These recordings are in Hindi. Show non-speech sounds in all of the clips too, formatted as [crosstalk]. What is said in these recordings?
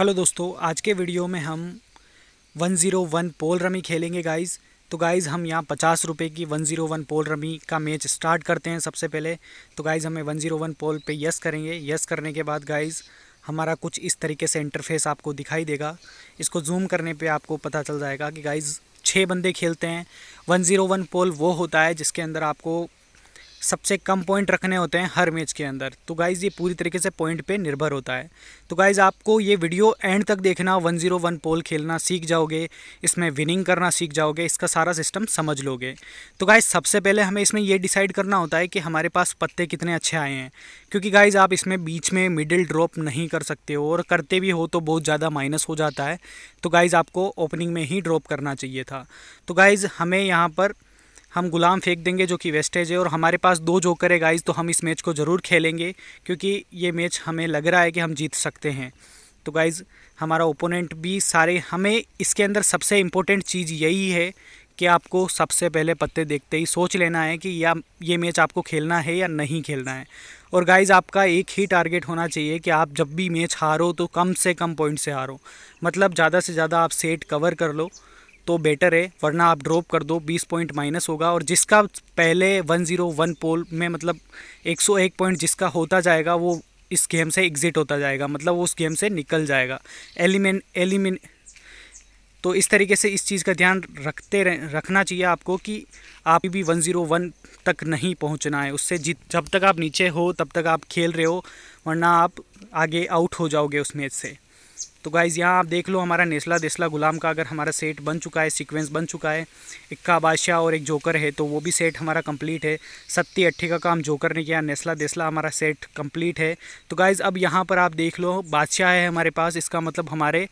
हेलो दोस्तों आज के वीडियो में हम 101 पोल रमी खेलेंगे गाइस तो गाइस हम यहाँ पचास रुपये की 101 पोल रमी का मैच स्टार्ट करते हैं सबसे पहले तो गाइस हमें 101 पोल पे यस करेंगे यस करने के बाद गाइस हमारा कुछ इस तरीके से इंटरफेस आपको दिखाई देगा इसको जूम करने पे आपको पता चल जाएगा कि गाइज़ छः बंदे खेलते हैं वन पोल वो होता है जिसके अंदर आपको सबसे कम पॉइंट रखने होते हैं हर मैच के अंदर तो गाइज़ ये पूरी तरीके से पॉइंट पे निर्भर होता है तो गाइज़ आपको ये वीडियो एंड तक देखना 101 पोल खेलना सीख जाओगे इसमें विनिंग करना सीख जाओगे इसका सारा सिस्टम समझ लोगे तो गाइज़ सबसे पहले हमें इसमें ये डिसाइड करना होता है कि हमारे पास पत्ते कितने अच्छे आए हैं क्योंकि गाइज़ आप इसमें बीच में मिडिल ड्रॉप नहीं कर सकते हो और करते भी हो तो बहुत ज़्यादा माइनस हो जाता है तो गाइज़ आपको ओपनिंग में ही ड्रॉप करना चाहिए था तो गाइज़ हमें यहाँ पर हम गुलाम फेंक देंगे जो कि वेस्टेज है और हमारे पास दो जोकर है गाइज तो हम इस मैच को ज़रूर खेलेंगे क्योंकि ये मैच हमें लग रहा है कि हम जीत सकते हैं तो गाइज़ हमारा ओपोनेंट भी सारे हमें इसके अंदर सबसे इम्पोर्टेंट चीज़ यही है कि आपको सबसे पहले पत्ते देखते ही सोच लेना है कि या ये मैच आपको खेलना है या नहीं खेलना है और गाइज़ आपका एक ही टारगेट होना चाहिए कि आप जब भी मैच हारो तो कम से कम पॉइंट से हारो मतलब ज़्यादा से ज़्यादा आप सेट कवर कर लो तो बेटर है वरना आप ड्रॉप कर दो 20 पॉइंट माइनस होगा और जिसका पहले 101 पोल में मतलब 101 पॉइंट जिसका होता जाएगा वो इस गेम से एग्ज़िट होता जाएगा मतलब वो उस गेम से निकल जाएगा एलिमिन एलिमिन तो इस तरीके से इस चीज़ का ध्यान रखते रखना चाहिए आपको कि आप भी 101 तक नहीं पहुंचना है उससे जित जब तक आप नीचे हो तब तक आप खेल रहे हो वरना आप आगे आउट हो जाओगे उस मैच से तो गाइज़ यहाँ आप देख लो हमारा नेस्ला देसला गुलाम का अगर हमारा सेट बन चुका है सीक्वेंस बन चुका है इक्का बादशाह और एक जोकर है तो वो भी सेट हमारा कंप्लीट है सत्ती अट्ठी का काम जोकर ने किया नेस्ला देस्ला हमारा सेट कंप्लीट है तो गाइज़ अब यहाँ पर आप देख लो बादशाह है हमारे पास इसका मतलब हमारे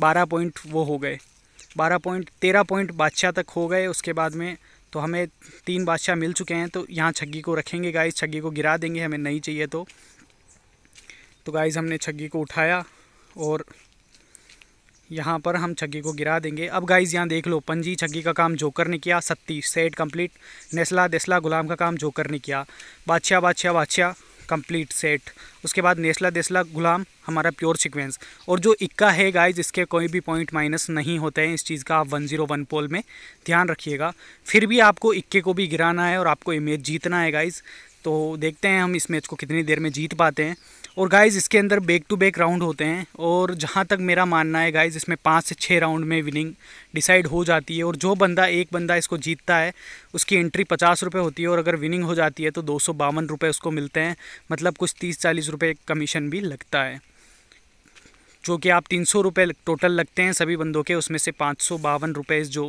बारह पॉइंट वो हो गए बारह पॉइंट तेरह पॉइंट बादशाह तक हो गए उसके बाद में तो हमें तीन बादशाह मिल चुके हैं तो यहाँ छग्गी को रखेंगे गाइज़ छग्गी को गिरा देंगे हमें नहीं चाहिए तो तो गाइज़ हमने छग्गी को उठाया और यहाँ पर हम छग्गी को गिरा देंगे अब गाइज यहाँ देख लो पंजी छग्गी का काम जोकर ने किया सत्ती सेट कंप्लीट नेस्ला देसला गुलाम का काम जोकर ने किया बादशाह बादशाह बादशाह कंप्लीट सेट उसके बाद नेस्ला देसला गुलाम हमारा प्योर सीक्वेंस और जो इक्का है गाइज इसके कोई भी पॉइंट माइनस नहीं होते हैं इस चीज़ का आप वन जीरो वन पोल में ध्यान रखिएगा फिर भी आपको इक्के को भी गिराना है और आपको इमेज जीतना है गाइज तो देखते हैं हम इस मैच को कितनी देर में जीत पाते हैं और गाइज़ इसके अंदर बैक टू बैक राउंड होते हैं और जहाँ तक मेरा मानना है गाइज़ इसमें पाँच से छः राउंड में विनिंग डिसाइड हो जाती है और जो बंदा एक बंदा इसको जीतता है उसकी एंट्री पचास रुपये होती है और अगर विनिंग हो जाती है तो दो सौ बावन रुपये उसको मिलते हैं मतलब कुछ तीस चालीस रुपये कमीशन भी लगता है जो कि आप तीन सौ रुपये टोटल लगते हैं सभी बंदों के उसमें से पाँच सौ बावन रुपये जो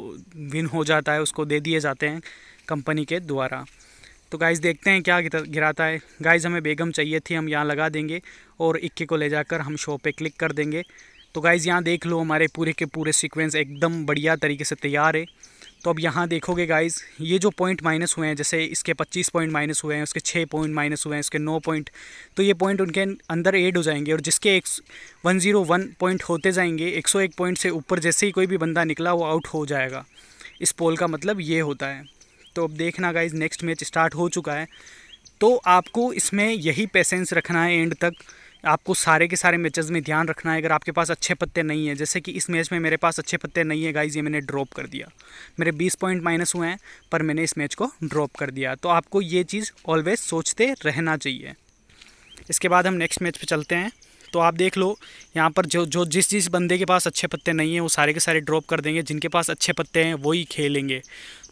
विन हो जाता है उसको दे दिए जाते हैं कंपनी के द्वारा तो गाइस देखते हैं क्या गिराता है गाइस हमें बेगम चाहिए थी हम यहाँ लगा देंगे और इक्के को ले जाकर हम शो पे क्लिक कर देंगे तो गाइज़ यहाँ देख लो हमारे पूरे के पूरे सीक्वेंस एकदम बढ़िया तरीके से तैयार है तो अब यहाँ देखोगे गाइज़ ये जो पॉइंट माइनस हुए हैं जैसे इसके 25 पॉइंट माइनस हुए हैं उसके 6 पॉइंट माइनस हुए हैं उसके 9 पॉइंट तो ये पॉइंट उनके अंदर ऐड हो जाएंगे और जिसके एक वन जीरो वन पॉइंट होते जाएंगे 101 पॉइंट से ऊपर जैसे ही कोई भी बंदा निकला वो आउट हो जाएगा इस पोल का मतलब ये होता है तो अब देखना गाइज नेक्स्ट मैच स्टार्ट हो चुका है तो आपको इसमें यही पेशेंस रखना है एंड तक आपको सारे के सारे मैचेस में ध्यान रखना है अगर आपके पास अच्छे पत्ते नहीं है जैसे कि इस मैच में मेरे पास अच्छे पत्ते नहीं है गाइज ये मैंने ड्रॉप कर दिया मेरे 20 पॉइंट माइनस हुए हैं पर मैंने इस मैच को ड्रॉप कर दिया तो आपको ये चीज़ ऑलवेज सोचते रहना चाहिए इसके बाद हम नेक्स्ट मैच पर चलते हैं तो आप देख लो यहाँ पर जो जो जिस जिस बंदे के पास अच्छे पत्ते नहीं हैं वो सारे के सारे ड्रॉप कर देंगे जिनके पास अच्छे पत्ते हैं वही खेलेंगे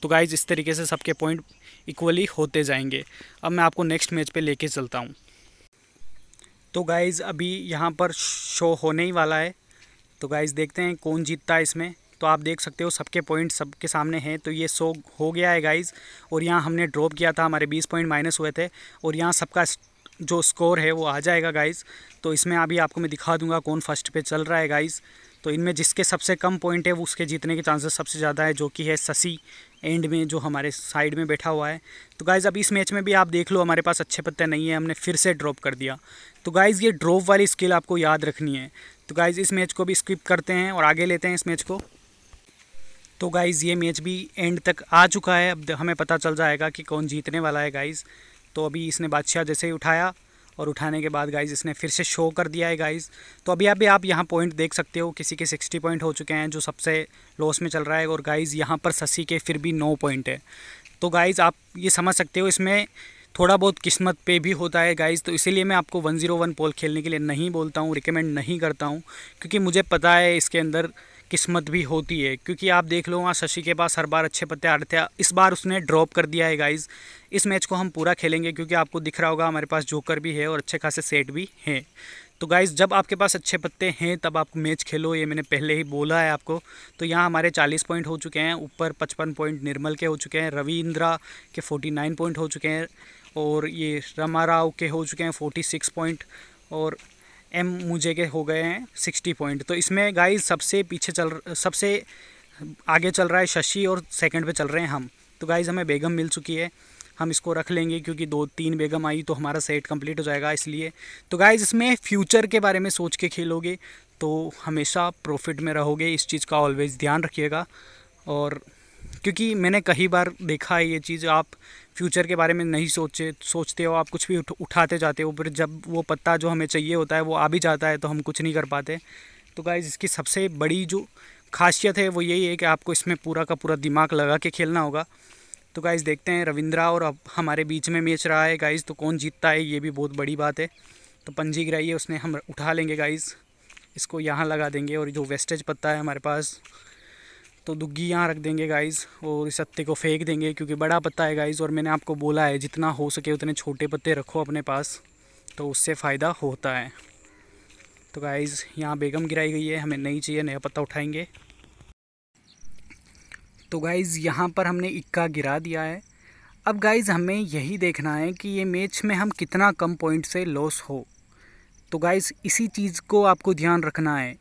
तो गाइज इस तरीके से सबके पॉइंट इक्वली होते जाएंगे अब मैं आपको नेक्स्ट मैच पर लेके चलता हूँ तो गाइज़ अभी यहाँ पर शो होने ही वाला है तो गाइज़ देखते हैं कौन जीतता है इसमें तो आप देख सकते हो सबके पॉइंट सबके सामने हैं तो ये सो हो गया है गाइज़ और यहाँ हमने ड्रॉप किया था हमारे बीस पॉइंट माइनस हुए थे और यहाँ सबका जो स्कोर है वो आ जाएगा गाइस तो इसमें अभी आपको मैं दिखा दूंगा कौन फर्स्ट पे चल रहा है गाइस तो इनमें जिसके सबसे कम पॉइंट है वो उसके जीतने के चांसेस सबसे ज़्यादा है जो कि है ससी एंड में जो हमारे साइड में बैठा हुआ है तो गाइज़ अब इस मैच में भी आप देख लो हमारे पास अच्छे पत्ते नहीं है हमने फिर से ड्रॉप कर दिया तो गाइज़ ये ड्रॉप वाली स्किल आपको याद रखनी है तो गाइज़ इस मैच को भी स्किप करते हैं और आगे लेते हैं इस मैच को तो गाइज़ ये मैच भी एंड तक आ चुका है अब हमें पता चल जाएगा कि कौन जीतने वाला है गाइज़ तो अभी इसने बादशाह जैसे ही उठाया और उठाने के बाद गाइज इसने फिर से शो कर दिया है गाइज तो अभी अभी आप यहाँ पॉइंट देख सकते हो किसी के 60 पॉइंट हो चुके हैं जो सबसे लॉस में चल रहा है और गाइज यहाँ पर ससी के फिर भी नौ पॉइंट है तो गाइज़ आप ये समझ सकते हो इसमें थोड़ा बहुत किस्मत पे भी होता है गाइज़ तो इसीलिए मैं आपको 101 पोल खेलने के लिए नहीं बोलता हूँ रिकमेंड नहीं करता हूँ क्योंकि मुझे पता है इसके अंदर किस्मत भी होती है क्योंकि आप देख लो वहाँ शशि के पास हर बार अच्छे पत्ते आ रहे थे इस बार उसने ड्रॉप कर दिया है गाइज़ इस मैच को हम पूरा खेलेंगे क्योंकि आपको दिख रहा होगा हमारे पास जोकर भी है और अच्छे खासे सेट भी हैं तो गाइज़ जब आपके पास अच्छे पत्ते हैं तब आप मैच खेलो ये मैंने पहले ही बोला है आपको तो यहाँ हमारे 40 पॉइंट हो चुके हैं ऊपर 55 पॉइंट निर्मल के हो चुके हैं रविंद्रा के 49 पॉइंट हो चुके हैं और ये रमा राव के हो चुके हैं 46 पॉइंट और एम मुझे के हो गए हैं सिक्सटी पॉइंट तो इसमें गाइस सबसे पीछे चल सबसे आगे चल रहा है शशि और सेकंड पे चल रहे हैं हम तो गाइस हमें बेगम मिल चुकी है हम इसको रख लेंगे क्योंकि दो तीन बेगम आई तो हमारा सेट कंप्लीट हो जाएगा इसलिए तो गाइज इसमें फ्यूचर के बारे में सोच के खेलोगे तो हमेशा प्रॉफिट में रहोगे इस चीज़ का ऑलवेज़ ध्यान रखिएगा और क्योंकि मैंने कई बार देखा है ये चीज़ आप फ्यूचर के बारे में नहीं सोचे सोचते हो आप कुछ भी उठ, उठाते जाते हो फिर जब वो पत्ता जो हमें चाहिए होता है वो आ भी जाता है तो हम कुछ नहीं कर पाते तो गाइज इसकी सबसे बड़ी जो खासियत है वो यही है कि आपको इसमें पूरा का पूरा दिमाग लगा के खेलना होगा तो गाइज़ देखते हैं रविंद्रा और अब हमारे बीच में मैच रहा है गाइज़ तो कौन जीतता है ये भी बहुत बड़ी बात है तो पंजी गिराई है उसने हम उठा लेंगे गाइज़ इसको यहाँ लगा देंगे और जो वेस्टेज पत्ता है हमारे पास तो दुग्गी यहाँ रख देंगे गाइस और इस पत्ते को फेंक देंगे क्योंकि बड़ा पत्ता है गाइस और मैंने आपको बोला है जितना हो सके उतने छोटे पत्ते रखो अपने पास तो उससे फ़ायदा होता है तो गाइस यहाँ बेगम गिराई गई है हमें नहीं चाहिए नया पत्ता उठाएंगे तो गाइज़ यहाँ पर हमने इक्का गिरा दिया है अब गाइज़ हमें यही देखना है कि ये मैच में हम कितना कम पॉइंट से लॉस हो तो गाइज़ इसी चीज़ को आपको ध्यान रखना है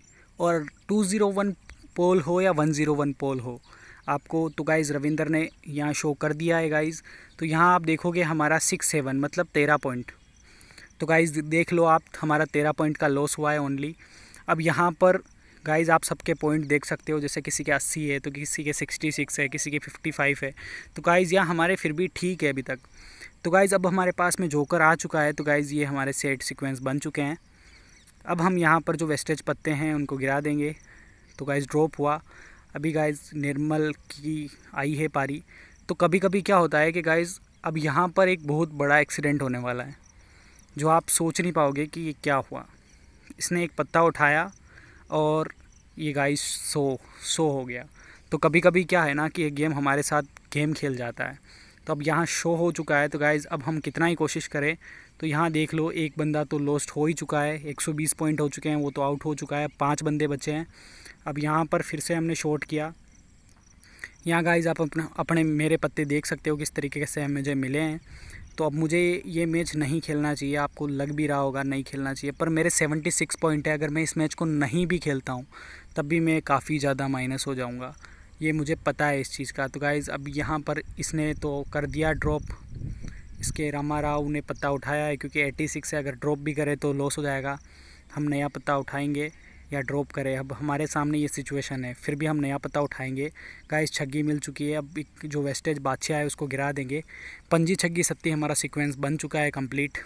और 201 पोल हो या वन ज़ीरो वन पोल हो आपको तो गाइज़ रविंदर ने यहाँ शो कर दिया है गाइज़ तो यहाँ आप देखोगे हमारा सिक्स सेवन मतलब तेरह पॉइंट तो गाइज़ देख लो आप हमारा तेरह पॉइंट का लॉस हुआ है ओनली अब यहाँ पर गाइज़ आप सबके पॉइंट देख सकते हो जैसे किसी के अस्सी है तो किसी के सिक्सटी सिक्स है किसी के फिफ्टी फाइव है तो गाइज़ यहाँ हमारे फिर भी ठीक है अभी तक तो गाइज़ अब हमारे पास में जोकर आ चुका है तो गाइज़ ये हमारे सेट सिक्वेंस बन चुके हैं अब हम यहाँ पर जो वेस्टेज पत्ते हैं उनको गिरा देंगे तो गाइज़ ड्रॉप हुआ अभी गाइज़ निर्मल की आई है पारी तो कभी कभी क्या होता है कि गाइज़ अब यहाँ पर एक बहुत बड़ा एक्सीडेंट होने वाला है जो आप सोच नहीं पाओगे कि ये क्या हुआ इसने एक पत्ता उठाया और ये गाइस सो सो हो गया तो कभी कभी क्या है ना कि ये गेम हमारे साथ गेम खेल जाता है तो अब यहाँ शो हो चुका है तो गाइज़ अब हम कितना ही कोशिश करें तो यहाँ देख लो एक बंदा तो लॉस्ट हो ही चुका है 120 पॉइंट हो चुके हैं वो तो आउट हो चुका है पांच बंदे बचे हैं अब यहाँ पर फिर से हमने शॉर्ट किया यहाँ गाइज आप अपना अपने मेरे पत्ते देख सकते हो किस तरीके से मुझे मिले हैं तो अब मुझे ये मैच नहीं खेलना चाहिए आपको लग भी रहा होगा नहीं खेलना चाहिए पर मेरे 76 पॉइंट है अगर मैं इस मैच को नहीं भी खेलता हूँ तब भी मैं काफ़ी ज़्यादा माइनस हो जाऊँगा ये मुझे पता है इस चीज़ का तो गाइज़ अब यहाँ पर इसने तो कर दिया ड्रॉप इसके रामा राव ने पत्ता उठाया है क्योंकि एटी सिक्स है अगर ड्रॉप भी करे तो लॉस हो जाएगा हम नया पत्ता उठाएँगे या ड्रॉप करे अब हमारे सामने ये सिचुएशन है फिर भी हम नया पता उठाएंगे गाइस छग्गी मिल चुकी है अब एक जो वेस्टेज बादशाह है उसको गिरा देंगे पंजी छग्गी सत्ती हमारा सीक्वेंस बन चुका है कंप्लीट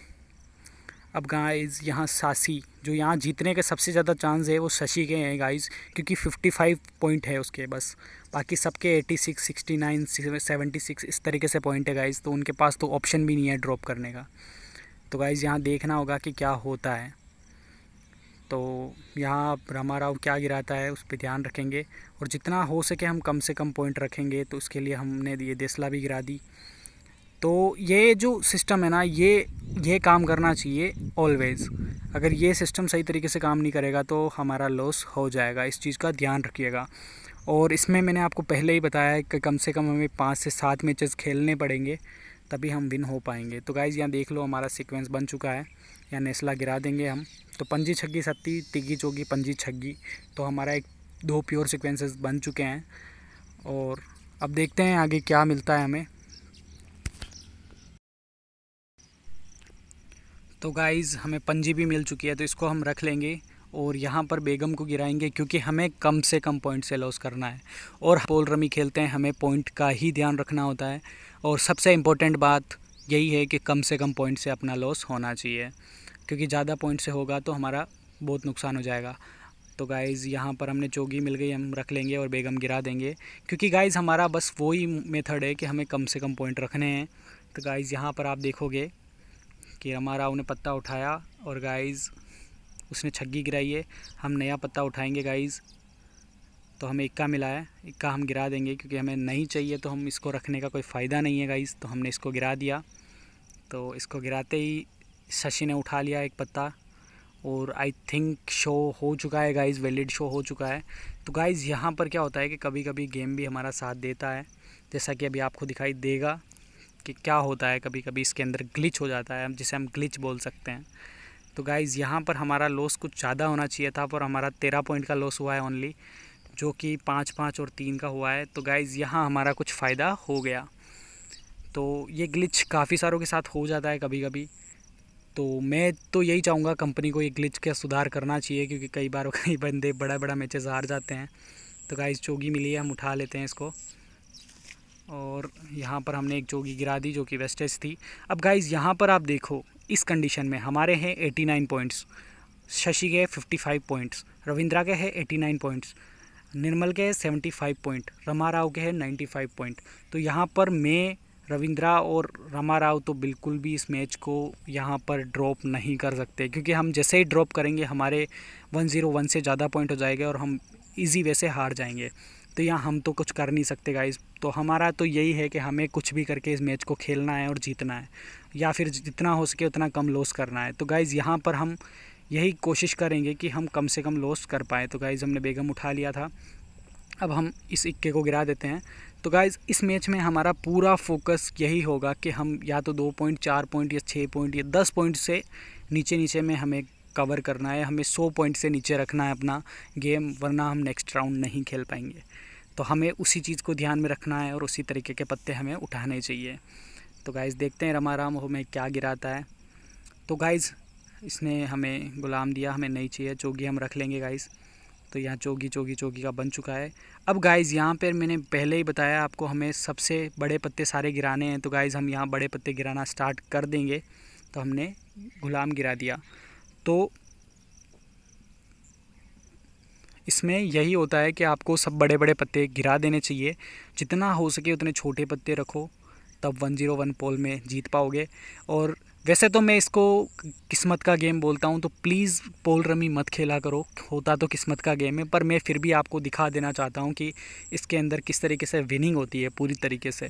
अब गाइस यहाँ सासी जो यहाँ जीतने के सबसे ज़्यादा चांस है वो शशि के हैं गाइस क्योंकि 55 पॉइंट है उसके बस बाकी सबके 86, 69, 76 इस तरीके से पॉइंट है गाइस तो उनके पास तो ऑप्शन भी नहीं है ड्रॉप करने का तो गाइस यहाँ देखना होगा कि क्या होता है तो यहाँ ब्रह्मा राव क्या गिराता है उस पर ध्यान रखेंगे और जितना हो सके हम कम से कम पॉइंट रखेंगे तो उसके लिए हमने ये देसला भी गिरा दी तो ये जो सिस्टम है ना ये ये काम करना चाहिए ऑलवेज़ अगर ये सिस्टम सही तरीके से काम नहीं करेगा तो हमारा लॉस हो जाएगा इस चीज़ का ध्यान रखिएगा और इसमें मैंने आपको पहले ही बताया कि कम से कम हमें पाँच से सात मैचेस खेलने पड़ेंगे तभी हम विन हो पाएंगे तो गाइज़ यहाँ देख लो हमारा सीक्वेंस बन चुका है यहाँ नेस्ला गिरा देंगे हम तो पंजी छग्गी सत्ती तिग्गी चौगी पंजी छग्गी तो हमारा एक दो प्योर सिक्वेंसेस बन चुके हैं और अब देखते हैं आगे क्या मिलता है हमें तो गाइज़ हमें पंजी भी मिल चुकी है तो इसको हम रख लेंगे और यहाँ पर बेगम को गिराएंगे क्योंकि हमें कम से कम पॉइंट से लॉस करना है और पोल रमी खेलते हैं हमें पॉइंट का ही ध्यान रखना होता है और सबसे इम्पोर्टेंट बात यही है कि कम से कम पॉइंट से अपना लॉस होना चाहिए क्योंकि ज़्यादा पॉइंट से होगा तो हमारा बहुत नुकसान हो जाएगा तो गाइज़ यहाँ पर हमने चोगी मिल गई हम रख लेंगे और बेगम गिरा देंगे क्योंकि गाइज़ हमारा बस वही मेथड है कि हमें कम से कम पॉइंट रखने हैं तो गाइज़ यहाँ पर आप देखोगे कि हमारा उन्हें पत्ता उठाया और गाइज़ उसने छग्गी गिराई है हम नया पत्ता उठाएंगे गाइज़ तो हमें इक्का मिला है इक्का हम गिरा देंगे क्योंकि हमें नहीं चाहिए तो हम इसको रखने का कोई फ़ायदा नहीं है गाइज़ तो हमने इसको गिरा दिया तो इसको गिराते ही शशि ने उठा लिया एक पत्ता और आई थिंक शो हो चुका है गाइज़ वैलिड शो हो चुका है तो गाइज़ यहाँ पर क्या होता है कि कभी कभी गेम भी हमारा साथ देता है जैसा कि अभी आपको दिखाई देगा कि क्या होता है कभी कभी इसके अंदर ग्लिच हो जाता है जिसे हम ग्लिच बोल सकते हैं तो गाइज़ यहाँ पर हमारा लॉस कुछ ज़्यादा होना चाहिए था पर हमारा तेरह पॉइंट का लॉस हुआ है ओनली जो कि पाँच पाँच और तीन का हुआ है तो गाइज़ यहाँ हमारा कुछ फ़ायदा हो गया तो ये ग्लिच काफ़ी सारों के साथ हो जाता है कभी कभी तो मैं तो यही चाहूँगा कंपनी को ये ग्लिच का सुधार करना चाहिए क्योंकि कई बार [laughs] कई बंदे बड़ा बड़ा मैचेस हार जाते हैं तो गाइस चोगी मिली है हम उठा लेते हैं इसको और यहाँ पर हमने एक चोगी गिरा दी जो कि वेस्टेज थी अब गाइस यहाँ पर आप देखो इस कंडीशन में हमारे हैं एटी पॉइंट्स शशि के फिफ्टी पॉइंट्स रविंद्रा के है एटी पॉइंट्स निर्मल के है सेवेंटी पॉइंट रमा राव के है नाइन्टी पॉइंट तो यहाँ पर मैं रविंद्रा और रमा राव तो बिल्कुल भी इस मैच को यहाँ पर ड्रॉप नहीं कर सकते क्योंकि हम जैसे ही ड्रॉप करेंगे हमारे 101 से ज़्यादा पॉइंट हो जाएगा और हम इजी वैसे हार जाएंगे तो यहाँ हम तो कुछ कर नहीं सकते गाइज तो हमारा तो यही है कि हमें कुछ भी करके इस मैच को खेलना है और जीतना है या फिर जितना हो सके उतना कम लॉस करना है तो गाइज़ यहाँ पर हम यही कोशिश करेंगे कि हम कम से कम लॉस कर पाएँ तो गाइज़ हमने बेगम उठा लिया था अब हम इस इक्के को गिरा देते हैं तो गाइज़ इस मैच में हमारा पूरा फोकस यही होगा कि हम या तो दो पॉइंट चार पॉइंट या छः पॉइंट या दस पॉइंट से नीचे नीचे में हमें कवर करना है हमें सौ पॉइंट से नीचे रखना है अपना गेम वरना हम नेक्स्ट राउंड नहीं खेल पाएंगे तो हमें उसी चीज़ को ध्यान में रखना है और उसी तरीके के पत्ते हमें उठाने चाहिए तो गाइज़ देखते हैं रमा राम हमें क्या गिराता है तो गाइज़ इसने हमें गुलाम दिया हमें नहीं चाहिए चौकी हम रख लेंगे गाइज़ तो यहाँ चौकी चौकी चौकी का बन चुका है अब गाइज़ यहाँ पर मैंने पहले ही बताया आपको हमें सबसे बड़े पत्ते सारे गिराने हैं तो गाइज़ हम यहाँ बड़े पत्ते गिराना स्टार्ट कर देंगे तो हमने गुलाम गिरा दिया तो इसमें यही होता है कि आपको सब बड़े बड़े पत्ते गिरा देने चाहिए जितना हो सके उतने छोटे पत्ते रखो तब वन ज़ीरो वन पोल में जीत पाओगे और वैसे तो मैं इसको किस्मत का गेम बोलता हूँ तो प्लीज़ पोल रमी मत खेला करो होता तो किस्मत का गेम है पर मैं फिर भी आपको दिखा देना चाहता हूँ कि इसके अंदर किस तरीके से विनिंग होती है पूरी तरीके से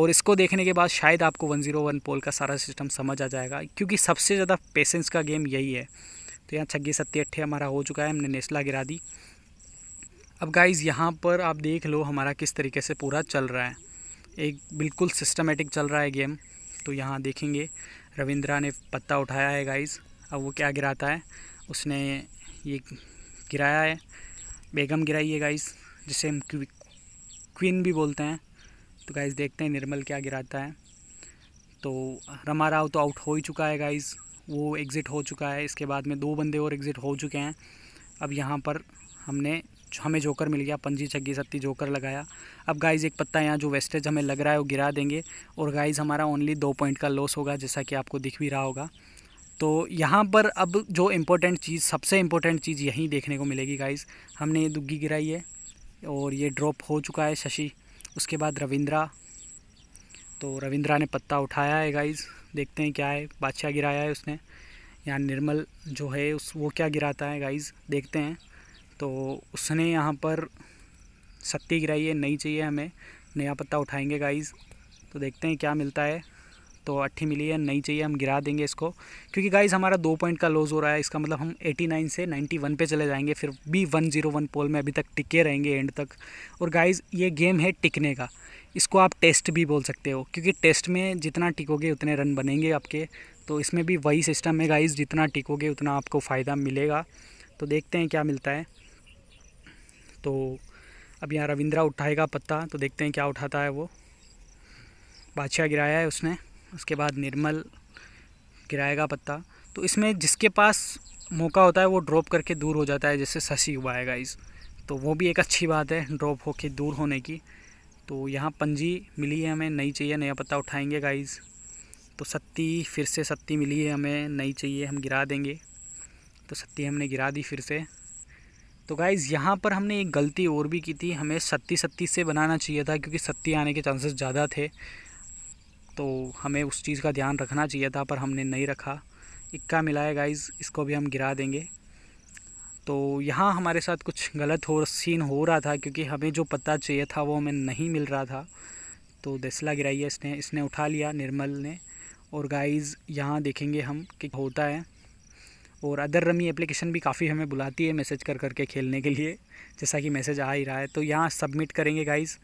और इसको देखने के बाद शायद आपको 101 पोल का सारा सिस्टम समझ आ जाएगा क्योंकि सबसे ज़्यादा पेशेंस का गेम यही है तो यहाँ छग्गी सत्ती अट्ठे हमारा हो चुका है हमने नेस्ला गिरा दी अब गाइज़ यहाँ पर आप देख लो हमारा किस तरीके से पूरा चल रहा है एक बिल्कुल सिस्टमेटिक चल रहा है गेम तो यहाँ देखेंगे रविंद्रा ने पत्ता उठाया है गाइस अब वो क्या गिराता है उसने ये गिराया है बेगम गिराई है गाइस जिसे हम क्वीन भी बोलते हैं तो गाइस देखते हैं निर्मल क्या गिराता है तो रमा राव तो आउट हो ही चुका है गाइस वो एग्ज़िट हो चुका है इसके बाद में दो बंदे और एग्ज़िट हो चुके हैं अब यहाँ पर हमने हमें जोकर मिल गया पंजी छग्गी सत्ती जोकर लगाया अब गाइज एक पत्ता यहाँ जो वेस्टेज हमें लग रहा है वो गिरा देंगे और गाइज हमारा ओनली दो पॉइंट का लॉस होगा जैसा कि आपको दिख भी रहा होगा तो यहाँ पर अब जो इम्पोर्टेंट चीज़ सबसे इम्पोर्टेंट चीज़ यहीं देखने को मिलेगी गाइज हमने ये दुग्गी गिराई है और ये ड्रॉप हो चुका है शशि उसके बाद रविंद्रा तो रविंद्रा ने पत्ता उठाया है गाइज देखते हैं क्या है बादशाह गिराया है उसने यहाँ निर्मल जो है उस वो क्या गिराता है गाइज देखते हैं तो उसने यहाँ पर सत्ती गिराई है नहीं चाहिए हमें नया पत्ता उठाएंगे गाइस तो देखते हैं क्या मिलता है तो अट्ठी मिली है नहीं चाहिए हम गिरा देंगे इसको क्योंकि गाइस हमारा दो पॉइंट का लॉस हो रहा है इसका मतलब हम 89 से 91 पे चले जाएंगे फिर भी 101 पोल में अभी तक टिके रहेंगे एंड तक और गाइस ये गेम है टिकने का इसको आप टेस्ट भी बोल सकते हो क्योंकि टेस्ट में जितना टिकोगे उतने रन बनेंगे आपके तो इसमें भी वही सिस्टम है गाइज़ जितना टिकोगे उतना आपको फ़ायदा मिलेगा तो देखते हैं क्या मिलता है तो अब यहाँ रविंद्रा उठाएगा पत्ता तो देखते हैं क्या उठाता है वो बादशाह गिराया है उसने उसके बाद निर्मल गिराएगा पत्ता तो इसमें जिसके पास मौका होता है वो ड्रॉप करके दूर हो जाता है जैसे शशि हुआ है गाइज़ तो वो भी एक अच्छी बात है ड्रॉप होके दूर होने की तो यहाँ पंजी मिली है हमें नई चाहिए नया पत्ता उठाएंगे गाइज़ तो सत्ती फिर से सत्ती मिली है हमें नई चाहिए हम गिरा देंगे तो सत्ती हमने गिरा दी फिर से तो गाइज़ यहाँ पर हमने एक गलती और भी की थी हमें सत्ती सत्ती से बनाना चाहिए था क्योंकि सत्ती आने के चांसेस ज़्यादा थे तो हमें उस चीज़ का ध्यान रखना चाहिए था पर हमने नहीं रखा इक्का मिला है गाइज़ इसको भी हम गिरा देंगे तो यहाँ हमारे साथ कुछ गलत हो सीन हो रहा था क्योंकि हमें जो पता चाहिए था वो हमें नहीं मिल रहा था तो दसला गिराइए इसने इसने उठा लिया निर्मल ने और गाइज़ यहाँ देखेंगे हम कि होता है और अदर रमी एप्लीकेशन भी काफ़ी हमें बुलाती है मैसेज कर करके खेलने के लिए जैसा कि मैसेज आ ही रहा है तो यहाँ सबमिट करेंगे गाइज़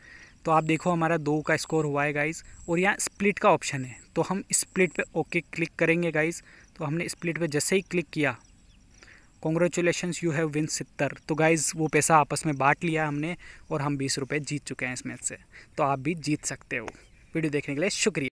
तो आप देखो हमारा दो का स्कोर हुआ है गाइज़ और यहाँ स्प्लिट का ऑप्शन है तो हम स्प्लिट पे ओके क्लिक करेंगे गाइज़ तो हमने स्प्लिट पे जैसे ही क्लिक किया कॉन्ग्रेचुलेशन यू हैव विन सितर तो गाइज़ वो पैसा आपस में बांट लिया हमने और हम बीस रुपये जीत चुके हैं इस मैच से तो आप भी जीत सकते हो वीडियो देखने के लिए शुक्रिया